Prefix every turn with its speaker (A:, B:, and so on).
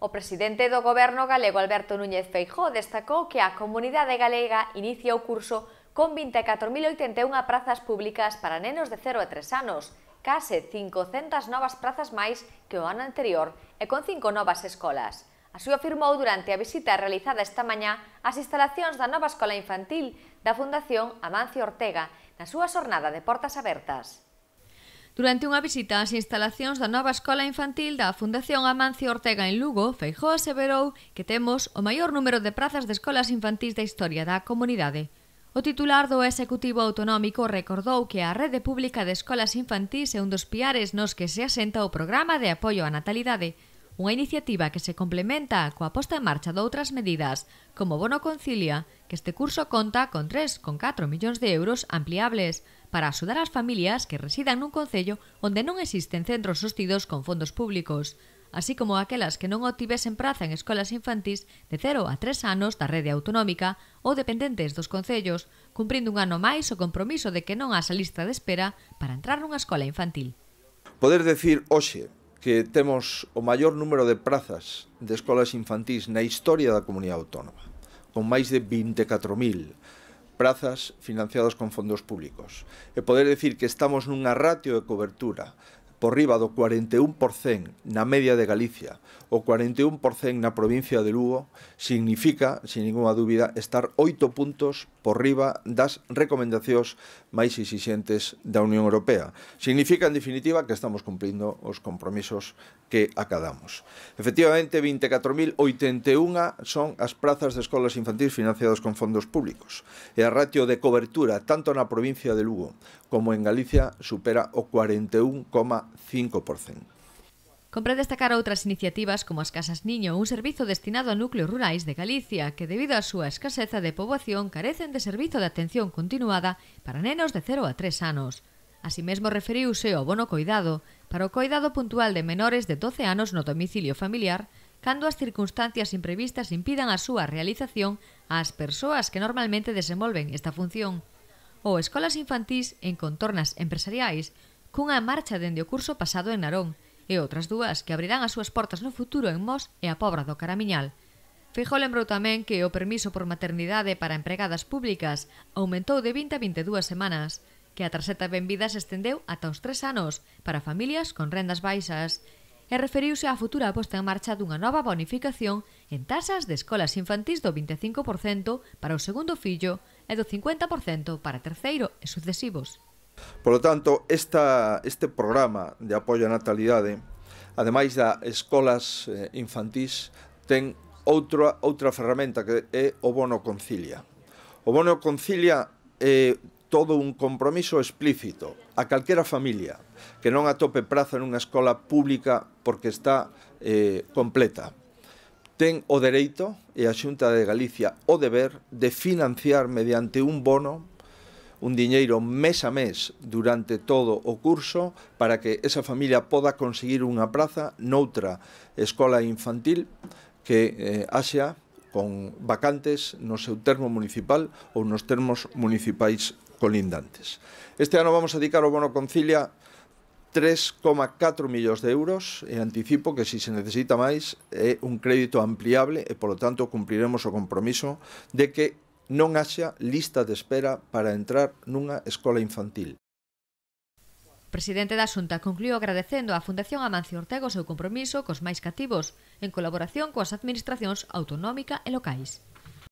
A: O presidente do Goberno galego Alberto Núñez Feijó destacou que a comunidade galega inicia o curso con 24.081 prazas públicas para nenos de 0 a 3 anos, case 500 novas prazas máis que o ano anterior e con cinco novas escolas. Así o afirmou durante a visita realizada esta mañá ás instalacións da nova escola infantil da Fundación Amancio Ortega na súa xornada de portas abertas. Durante unha visita ás instalacións da nova escola infantil da Fundación Amancio Ortega en Lugo, Feijó aseverou que temos o maior número de prazas de escolas infantís da historia da comunidade. O titular do Executivo Autonómico recordou que a rede pública de escolas infantís é un dos piares nos que se asenta o programa de apoio á natalidade, unha iniciativa que se complementa coa posta en marcha de outras medidas, como Bono Concilia, que este curso conta con 3,4 millóns de euros ampliables para axudar as familias que residan nun concello onde non existen centros sostidos con fondos públicos, así como aquelas que non obtivesen praza en escolas infantis de 0 a 3 anos da rede autonómica ou dependentes dos concellos, cumprindo un ano máis o compromiso de que non haxa lista de espera para entrar nunha escola infantil.
B: Poder decir, hoxe, que temos o maior número de prazas de escolas infantís na historia da comunidade autónoma, con máis de 24.000 prazas financiadas con fondos públicos. E poder decir que estamos nunha ratio de cobertura por riba do 41% na media de Galicia, o 41% na provincia de Lugo, significa, sin ninguna dúbida, estar 8 puntos por riba das recomendacións máis exixentes da Unión Europea. Significa, en definitiva, que estamos cumplindo os compromisos que acadamos. Efectivamente, 24.081 son as prazas de escolas infantis financiadas con fondos públicos, e a ratio de cobertura tanto na provincia de Lugo como en Galicia supera o
A: Compre destacar outras iniciativas como as Casas Niño, un servizo destinado a núcleos rurais de Galicia que debido á súa escaseza de poboación carecen de servizo de atención continuada para nenos de 0 a 3 anos. Así mesmo referiuse ao bono coidado para o coidado puntual de menores de 12 anos no domicilio familiar cando as circunstancias imprevistas impidan a súa realización ás persoas que normalmente desenvolven esta función. Ou escolas infantís en contornas empresariais cunha marcha dende o curso pasado en Narón e outras dúas que abrirán as súas portas no futuro en Mos e a Pobra do Caramiñal. Feijó lembrou tamén que o permiso por maternidade para empregadas públicas aumentou de 20 a 22 semanas, que a tarxeta benvida se estendeu ata os tres anos para familias con rendas baixas e referiuse á futura posta en marcha dunha nova bonificación en tasas de escolas infantís do 25% para o segundo fillo e do 50% para terceiro e sucesivos.
B: Por lo tanto, esta, este programa de apoio á natalidade, ademais das escolas eh, infantís, ten outra, outra ferramenta que é o bono concilia. O bono concilia é todo un compromiso explícito a calquera familia que non atope praza nunha escola pública porque está eh, completa. Ten o dereito e a Xunta de Galicia o deber de financiar mediante un bono un diñeiro mes a mes durante todo o curso para que esa familia poda conseguir unha praza noutra escola infantil que eh, haxa con vacantes no seu termo municipal ou nos termos municipais colindantes. Este ano vamos a dedicar ao Bono Concilia 3,4 millóns de euros e anticipo que se se necesita máis é un crédito ampliable e, polo tanto, cumpriremos o compromiso de que non haxa lista de espera para entrar nunha escola infantil. O presidente
A: da Xunta concluiu agradecendo á Fundación Amancio Ortega o seu compromiso cos máis cativos, en colaboración coas administracións autonómica e locais.